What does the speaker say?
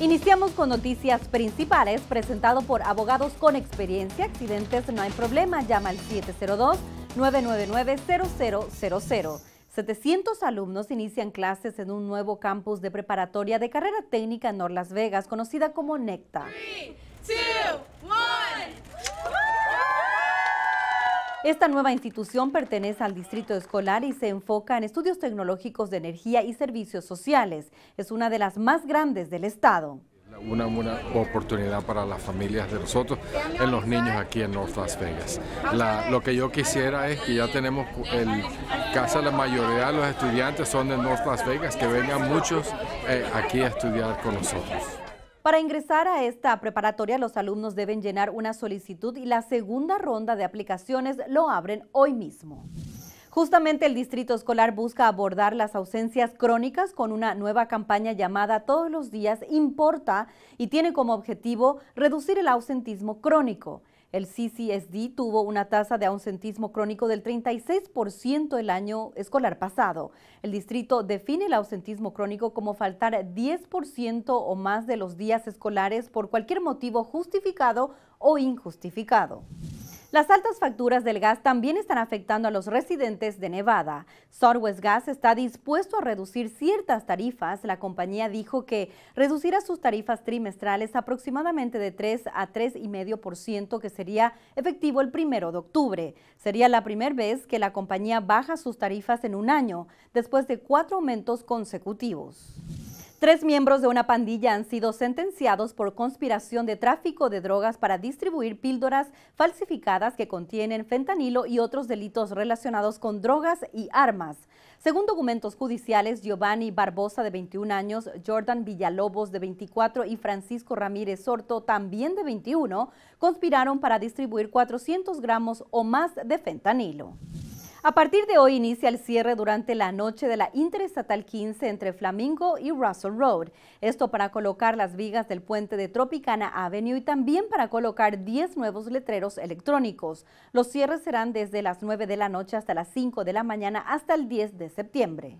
Iniciamos con noticias principales presentado por abogados con experiencia. Accidentes no hay problema. Llama al 702-999-0000. 700 alumnos inician clases en un nuevo campus de preparatoria de carrera técnica en Las Vegas, conocida como NECTA. Esta nueva institución pertenece al distrito escolar y se enfoca en estudios tecnológicos de energía y servicios sociales. Es una de las más grandes del estado. Una, buena oportunidad para las familias de nosotros, en los niños aquí en North Las Vegas. lo que yo quisiera es que ya tenemos el casa, la mayoría de los estudiantes son de North Las Vegas, que vengan muchos eh, aquí a estudiar con nosotros. Para ingresar a esta preparatoria, los alumnos deben llenar una solicitud y la segunda ronda de aplicaciones lo abren hoy mismo. Justamente el distrito escolar busca abordar las ausencias crónicas con una nueva campaña llamada Todos los días importa y tiene como objetivo reducir el ausentismo crónico. El CCSD tuvo una tasa de ausentismo crónico del 36% el año escolar pasado. El distrito define el ausentismo crónico como faltar 10% o más de los días escolares por cualquier motivo justificado o injustificado. Las altas facturas del gas también están afectando a los residentes de Nevada. Southwest Gas está dispuesto a reducir ciertas tarifas. La compañía dijo que reducirá sus tarifas trimestrales aproximadamente de 3 a 3,5%, que sería efectivo el primero de octubre. Sería la primera vez que la compañía baja sus tarifas en un año, después de cuatro aumentos consecutivos. Tres miembros de una pandilla han sido sentenciados por conspiración de tráfico de drogas para distribuir píldoras falsificadas que contienen fentanilo y otros delitos relacionados con drogas y armas. Según documentos judiciales, Giovanni Barbosa, de 21 años, Jordan Villalobos, de 24, y Francisco Ramírez Sorto, también de 21, conspiraron para distribuir 400 gramos o más de fentanilo. A partir de hoy inicia el cierre durante la noche de la Interestatal 15 entre Flamingo y Russell Road. Esto para colocar las vigas del puente de Tropicana Avenue y también para colocar 10 nuevos letreros electrónicos. Los cierres serán desde las 9 de la noche hasta las 5 de la mañana hasta el 10 de septiembre.